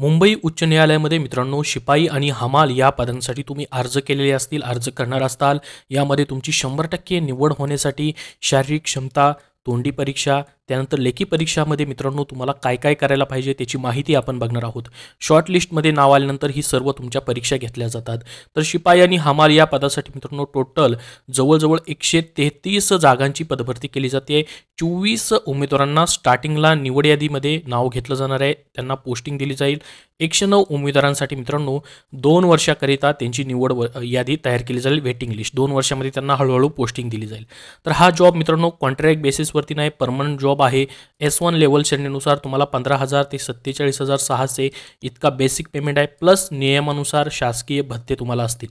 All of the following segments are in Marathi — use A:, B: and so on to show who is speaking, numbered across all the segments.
A: मुंबई उच्च न्यायालयामध्ये मित्रांनो शिपाई आणि हमाल या पदांसाठी तुम्ही अर्ज केलेले असतील अर्ज करणार असताल यामध्ये तुमची शंभर टक्के निवड होण्यासाठी शारीरिक क्षमता तोंडी परीक्षा त्यानंतर लेखी परीक्षामध्ये मित्रांनो तुम्हाला काय काय करायला पाहिजे त्याची माहिती आपण बघणार आहोत शॉर्ट लिस्टमध्ये नाव आल्यानंतर ही सर्व तुमच्या परीक्षा घेतल्या जातात तर शिपाई आणि हमाल या पदासाठी मित्रांनो टोटल जवळजवळ एकशे तेहतीस जागांची पदभरती केली जाते चोवीस उमेदवारांना स्टार्टिंगला निवड यादीमध्ये नाव घेतलं जाणार आहे त्यांना पोस्टिंग दिली जाईल एकशे नऊ उमेदवारांसाठी मित्रांनो दोन वर्षाकरिता त्यांची निवड यादी तयार केली जाईल वेटिंग लिस्ट दोन वर्षामध्ये त्यांना हळूहळू पोस्टिंग दिली जाईल तर हा जॉब मित्रांनो कॉन्ट्रॅक्ट बेसिस बेसिसवरती नाही परमनंट जॉब आहे एस वन लेवल श्रेणीनुसार तुम्हाला पंधरा हजार ते सत्तेचाळीस हजार सहाशे इतका बेसिक पेमेंट आहे प्लस नियमानुसार शासकीय भत्ते तुम्हाला असतील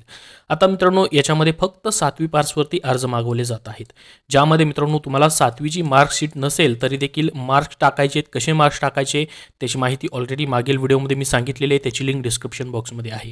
A: आता मित्रांनो याच्यामध्ये फक्त सातवी पार्सवरती अर्ज मागवले जात आहेत ज्यामध्ये मित्रांनो तुम्हाला सातवीची मार्कशीट नसेल तरी देखील मार्क्स टाकायचे कसे मार्क्स टाकायचे त्याची माहिती ऑलरेडी मागील व्हिडिओमध्ये मी सांगितलेली आहे त्याची लिंक डिस्क्रिप्शन बॉक्समध्ये आहे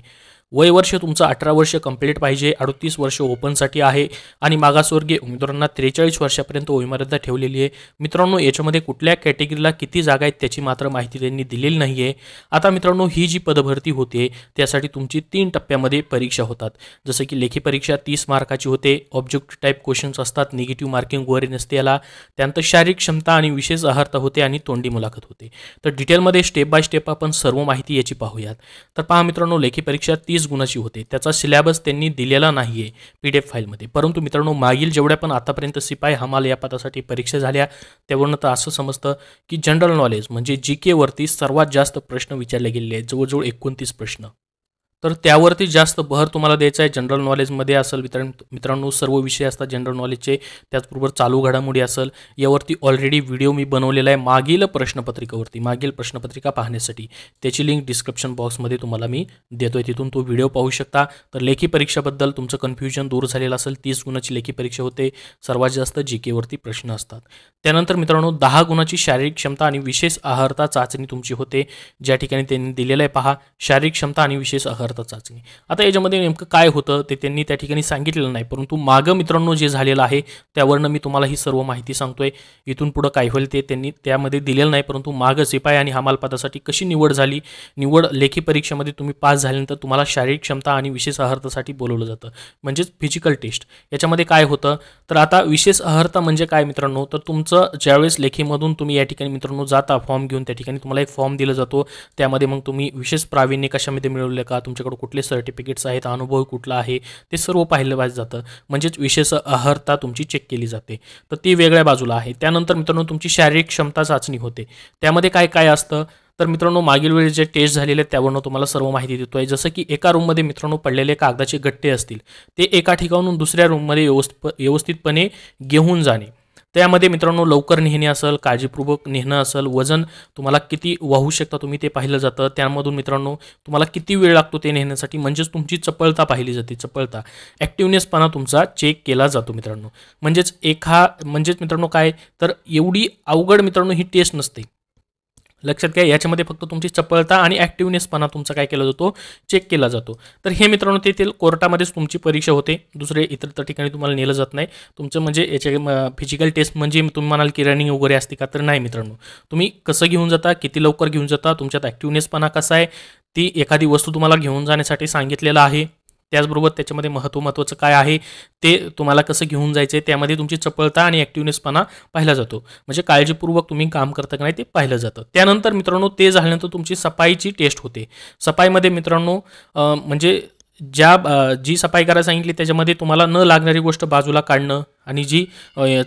A: वय वर्ष तुमचं अठरा वर्ष कंप्लीट पाहिजे अडतीस वर्ष ओपनसाठी आहे आणि मागासवर्गीय उमेदवारांना त्रेचाळीस वर्षापर्यंत वयमर्यादा ठेवलेली आहे मित्रांनो याच्यामध्ये कुठल्या कॅटेगरीला किती जागा आहेत त्याची मात्र माहिती त्यांनी दिलेली नाही आहे आता मित्रांनो ही जी पदभरती होते त्यासाठी तुमची तीन टप्प्यामध्ये परीक्षा होतात जसं की लेखी परीक्षा तीस मार्काची होते ऑब्जेक्ट टाईप क्वेश्चन्स असतात निगेटिव्ह मार्किंग वगैरे नसते याला त्यानंतर शारीरिक क्षमता आणि विशेष आहारता होते आणि तोंडी मुलाखत होते तर डिटेलमध्ये स्टेप बाय स्टेप आपण सर्व माहिती याची पाहूयात तर पहा मित्रांनो लेखी परीक्षा तीस तीस गुणाची होते त्याचा सिलॅबस त्यांनी दिलेला नाहीये पीडीएफ पी डी एफ फाईलमध्ये परंतु मित्रांनो मागील जेवढ्या पण आतापर्यंत सिपाई हमाल या पदासाठी परीक्षा झाल्या त्यावरून तर असं समजतं की जनरल नॉलेज म्हणजे जी वरती सर्वात जास्त प्रश्न विचारले गेले आहेत जवळजवळ एकोणतीस प्रश्न तर त्यावरती जास्त भर तुम्हाला द्यायचा आहे जनरल नॉलेजमध्ये असेल मित्रां मित्रांनो सर्व विषय असतात जनरल नॉलेजचे त्याचबरोबर चालू घडामोडी असेल यावरती ऑलरेडी व्हिडिओ मी बनवलेला आहे मागील प्रश्नपत्रिकेवरती मागील प्रश्नपत्रिका पाहण्यासाठी त्याची लिंक डिस्क्रिप्शन बॉक्समध्ये तुम्हाला मी देतो आहे तिथून तो व्हिडिओ पाहू शकता तर लेखी परीक्षाबद्दल तुमचं कन्फ्युजन दूर झालेलं असेल तीस गुणाची लेखी परीक्षा होते सर्वात जास्त जी केवरती प्रश्न असतात त्यानंतर मित्रांनो दहा गुणाची शारीरिक क्षमता आणि विशेष आहारता चाचणी तुमची होते ज्या ठिकाणी त्यांनी दिलेलं आहे पहा शारीरिक क्षमता आणि विशेष आहार पदार्थ चाचणी आता याच्यामध्ये नेमकं काय होतं ते त्यांनी त्या ठिकाणी सांगितलेलं नाही परंतु मागं मित्रांनो जे झालेलं आहे त्यावरनं मी तुम्हाला ही सर्व माहिती सांगतोय इथून पुढं काय होईल ते त्यांनी त्यामध्ये दिलेलं नाही परंतु मागं सिपाई आणि हमालपदासाठी कशी निवड झाली निवड लेखी परीक्षेमध्ये तुम्ही पास झाल्यानंतर तुम्हाला शारीरिक क्षमता आणि विशेष अहर्तासाठी बोलवलं जातं म्हणजेच फिजिकल टेस्ट याच्यामध्ये काय होतं तर आता विशेष अहर्ता म्हणजे काय मित्रांनो तर तुमचं ज्यावेळेस लेखीमधून तुम्ही या ठिकाणी मित्रांनो जाता फॉर्म घेऊन त्या ठिकाणी तुम्हाला एक फॉर्म दिला जातो त्यामध्ये मग तुम्ही विशेष प्रावीण्य कशामध्ये मिळवले का तुमच्या तुमच्याकडे कुठले सर्टिफिकेट्स आहेत अनुभव कुठला आहे ते सर्व पाहिलं पाहिजे जातं म्हणजेच विशेष अहर्ता तुमची चेक केली जाते तर ती वेगळ्या बाजूला आहे त्यानंतर मित्रांनो तुमची शारीरिक क्षमता चाचणी होते त्यामध्ये काय काय असतं तर मित्रांनो मागील वेळी जे टेस्ट झालेले आहेत त्यावरनं तुम्हाला सर्व माहिती देतो आहे जसं की एका रूममध्ये मित्रांनो पडलेले कागदाचे गट्टे असतील ते एका ठिकाणून दुसऱ्या रूममध्ये व्यवस्थित व्यवस्थितपणे घेऊन जाणे त्यामध्ये मित्रांनो लवकर नेहणे असेल काळजीपूर्वक नेहणं असेल वजन तुम्हाला किती वाहू शकता तुम्ही ते पाहिलं जातं त्यामधून मित्रांनो तुम्हाला किती वेळ लागतो ते नेहण्यासाठी म्हणजेच तुमची चपळता पाहिली जाते चपळता ॲक्टिव्हनेसपणा तुमचा चेक केला जातो मित्रांनो म्हणजेच एका म्हणजेच मित्रांनो काय तर एवढी अवघड मित्रांनो ही टेस्ट नसते लक्षात घ्या याच्यामध्ये फक्त तुमची चपळता आणि ॲक्टिव्हनेसपणा तुमचा काय केला जातो चेक केला जातो तर हे मित्रांनो तेथील कोर्टामध्येच तुमची परीक्षा होते दुसरे इतर ठिकाणी तुम्हाला नेलं जात नाही तुमचं म्हणजे याचे फिजिकल टेस्ट म्हणजे तुम्ही म्हणाल की रनिंग वगैरे असते का तर नाही मित्रांनो तुम्ही कसं घेऊन जाता किती लवकर घेऊन जाता तुमच्यात ॲक्टिव्हनेसपणा कसा आहे ती एखादी वस्तू तुम्हाला घेऊन जाण्यासाठी सांगितलेलं आहे त्याचबरोबर त्याच्यामध्ये महत्त्व महत्त्वाचं काय आहे ते तुम्हाला कसं घेऊन जायचं आहे त्यामध्ये तुमची चपळता आणि ॲक्टिवनेसपणा पाहिला जातो म्हणजे काळजीपूर्वक तुम्ही काम करता का नाही ते पाहिलं जातं त्यानंतर मित्रांनो ते झाल्यानंतर तुमची सफाईची टेस्ट होते सफाईमध्ये मित्रांनो म्हणजे ज्या जी सफाई करायला सांगितली त्याच्यामध्ये तुम्हाला न लागणारी गोष्ट बाजूला काढणं आणि जी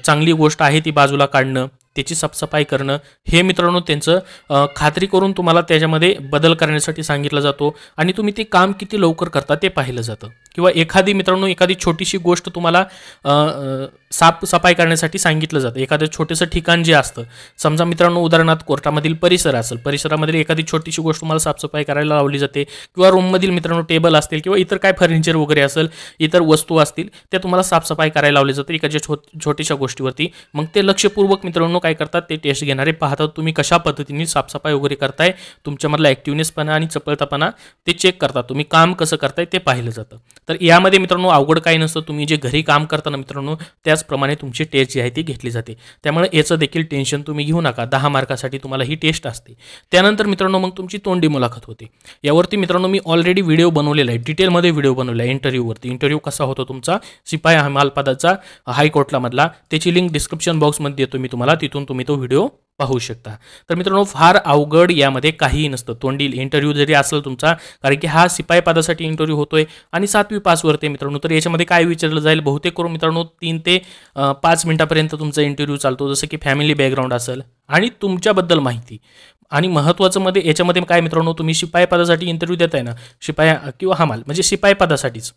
A: चांगली गोष्ट आहे ती बाजूला काढणं त्याची साफसफाई करणं हे मित्रांनो त्यांचं खात्री करून तुम्हाला त्याच्यामध्ये बदल करण्यासाठी सांगितलं जातो आणि तुम्ही ते काम किती लवकर करता ते पाहिलं जातं किंवा एखादी मित्रांनो एखादी छोटीशी गोष्ट तुम्हाला साफसफाई करण्यासाठी सांगितलं जातं एखादं छोटंसं ठिकाण जे असतं समजा मित्रांनो उदाहरणार्थ कोर्टामधील परिसर असेल परिसरामध्ये एखादी छोटीशी गोष्ट तुम्हाला साफसफाई करायला लावली जाते किंवा रूममधील मित्रांनो टेबल असतील किंवा इतर काय फर्निचर वगैरे असेल इतर वस्तू असतील त्या तुम्हाला साफसफाई करायला लावली जाते एखाद्या छो छोट्याशा गोष्टीवरती मग ते लक्षपूर्वक मित्रांनो काय करतात ते टेस्ट घेणारे पाहतात तुम्ही कशा पद्धतीने साफसफाई वगैरे करताय तुमच्यामधला ॲक्टिवनेसपणा आणि चपळतापणा ते चेक करतात तुम्ही काम कसं करताय ते पाहिलं जातं तर यामध्ये मित्रांनो अवघड काही नसतं तुम्ही जे घरी काम करताना मित्रांनो त्याचप्रमाणे तुमची टेस्ट जी आहे ती घेतली जाते त्यामुळे याचं देखील टेन्शन तुम्ही घेऊ नका दहा मार्कासाठी तुम्हाला ही टेस्ट असते त्यानंतर मित्रांनो मग तुमची तोंडी मुलाखत होते यावरती मित्रांनो मी ऑलरेडी व्हिडिओ बनवलेला आहे डिटेलमध्ये व्हिडिओ बनवला आहे इंटरव्ह्यूवरती इंटरव्ह्यू कसा होतो तुमचा सिपाही हमालपदाचा हायकोर्टला मधला त्याची लिंक डिस्क्रिप्शन बॉक्समध्ये देतो मी तुम्हाला तिथून तुम्ही तो व्हिडिओ पाहू शकता तर मित्रांनो फार अवघड यामध्ये काहीही नसतं तोंडील इंटरव्ह्यू जरी असेल तुमचा कारण की हा सिपाही पदासाठी इंटरव्ह्यू होतोय आणि सातवी पासवरती मित्रांनो तर याच्यामध्ये काय विचारलं जाईल बहुतेक करून मित्रांनो तीन ते पाच मिनिटापर्यंत तुमचा इंटरव्ह्यू चालतो जसं की फॅमिली बॅकग्राऊंड असेल आणि तुमच्याबद्दल माहिती आणि महत्त्वाचं मध्ये याच्यामध्ये काय मित्रांनो तुम्ही शिपाई पदासाठी इंटरव्ह्यू देताय ना शिपाया किंवा हमाल म्हणजे शिपाई पदासाठीच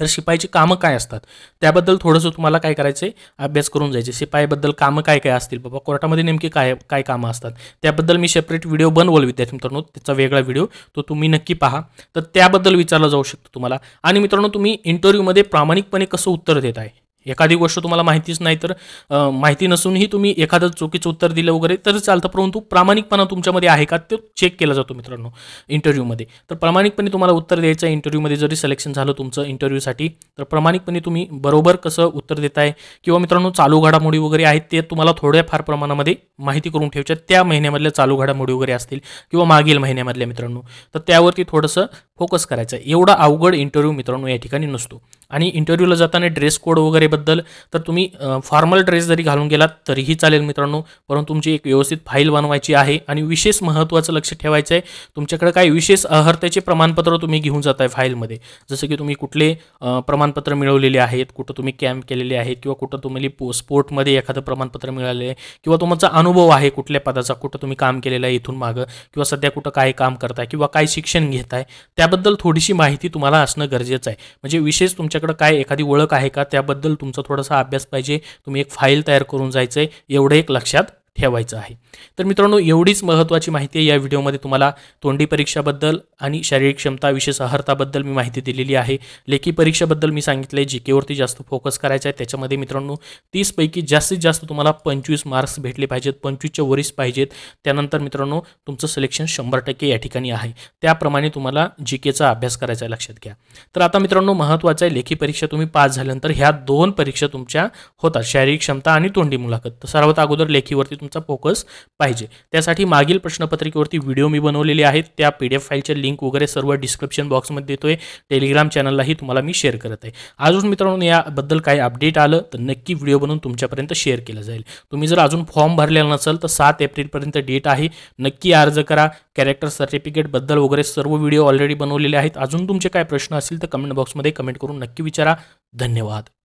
A: तर शिपाईची कामं काय असतात त्याबद्दल थोडंसं तुम्हाला काय करायचं आहे अभ्यास करून जायचे शिपाईबद्दल कामं काय काय असतील बाबा कोर्टामध्ये नेमकी काय काय कामं असतात त्याबद्दल मी सेपरेट व्हिडिओ बनवल विद्यार्थी मित्रांनो त्याचा वेगळा व्हिडिओ तो तुम्ही नक्की पहा तर त्याबद्दल विचारला जाऊ शकतो तुम्हाला आणि मित्रांनो तुम्ही इंटरव्ह्यूमध्ये प्रामाणिकपणे कसं उत्तर देत आहे एखादी गोष्ट तुम्हाला माहितीच नाही तर माहिती नसूनही तुम्ही एखादं चुकीचं उत्तर दिलं वगैरे तर चालतं परंतु प्रामाणिकपणा तुमच्यामध्ये आहे का तो चेक केला जातो मित्रांनो इंटरव्ह्यूमध्ये तर प्रामाणिकपणे तुम्हाला उत्तर द्यायचं आहे इंटरव्ह्यूमध्ये जरी सिलेक्शन झालं तुमचं इंटरव्ह्यूसाठी तर प्रामाणिकपणे तुम्ही बरोबर कसं उत्तर देताय किंवा मित्रांनो चालू घडामोडी वगैरे आहेत ते तुम्हाला थोड्याफार प्रमाणामध्ये माहिती करून ठेवच्या त्या महिन्यामधल्या चालू घडामोडी वगैरे असतील किंवा मागील महिन्यामधल्या मित्रांनो तर त्यावरती थोडंसं फोकस करायचं एवढा अवघड इंटरव्ह्यू मित्रांनो या ठिकाणी नसतो आणि इंटरव्ह्यूला जाताना ड्रेस कोड वगैरेबद्दल तर तुम्ही फॉर्मल ड्रेस जरी घालून गेलात तरीही चालेल मित्रांनो परंतु तुमची एक व्यवस्थित फाईल बनवायची आहे आणि विशेष महत्त्वाचं लक्ष ठेवायचं आहे तुमच्याकडे काही विशेष अर्हतेचे प्रमाणपत्र तुम्ही घेऊन जात आहे फाईलमध्ये जसं की तुम्ही कुठले प्रमाणपत्र मिळवलेले आहेत कुठं तुम्ही कॅम्प केलेले आहेत किंवा कुठं तुम्ही पो स्पोर्टमध्ये एखादं प्रमाणपत्र मिळालेलं आहे किंवा तुमचा अनुभव आहे कुठल्या पदाचा कुठं तुम्ही काम केलेलं आहे इथून मागं किंवा सध्या कुठं काय काम करताय किंवा काय शिक्षण घेत आहे त्याबद्दल थोडीशी माहिती तुम्हाला असणं गरजेचं आहे म्हणजे विशेष तुमच्या तुमच्याकडं काय एखादी ओळख आहे का त्याबद्दल तुमचा थोडासा अभ्यास पाहिजे तुम्ही एक फाईल तयार करून जायचं आहे एवढं एक लक्षात ठेवायचं आहे तर मित्रांनो एवढीच महत्त्वाची माहिती आहे या व्हिडिओमध्ये तुम्हाला तोंडी परीक्षाबद्दल आणि शारीरिक क्षमता विशेष आहारताबद्दल मी माहिती दिलेली आहे लेखी परीक्षाबद्दल मी सांगितलं आहे जी केवरती जास्त फोकस करायचा आहे त्याच्यामध्ये मित्रांनो तीसपैकी जास्तीत जास्त तुम्हाला पंचवीस मार्क्स भेटले पाहिजेत पंचवीसच्या वरीस पाहिजेत त्यानंतर मित्रांनो तुमचं सिलेक्शन शंभर टक्के या ठिकाणी आहे त्याप्रमाणे तुम्हाला जी केचा अभ्यास करायचा आहे लक्षात घ्या तर आता मित्रांनो महत्त्वाचं आहे लेखी परीक्षा तुम्ही पास झाल्यानंतर ह्या दोन परीक्षा तुमच्या होतात शारीरिक क्षमता आणि तोंडी मुलाखत तर सर्वात अगोदर लेखीवरती तुमचा फोकस पाहिजे त्यासाठी मागील प्रश्नपत्रिकेवरती व्हिडिओ मी बनवलेले आहेत त्या पी डी एफ फाईलच्या लिंक वगैरे सर्व डिस्क्रिप्शन बॉक्समध्ये देतोय टेलिग्राम चॅनललाही तुम्हाला मी शेअर करत आहे अजून मित्रांनो याबद्दल काही अपडेट आलं तर नक्की व्हिडिओ बनवून तुमच्यापर्यंत शेअर केलं जाईल तुम्ही जर अजून फॉर्म भरलेला नसेल तर सात एप्रिलपर्यंत डेट आहे नक्की अर्ज करा कॅरेक्टर सर्टिफिकेटबद्दल वगैरे सर्व व्हिडिओ ऑलरेडी बनवलेले आहेत अजून तुमचे काय प्रश्न असतील तर कमेंट बॉक्समध्ये कमेंट करून नक्की विचारा धन्यवाद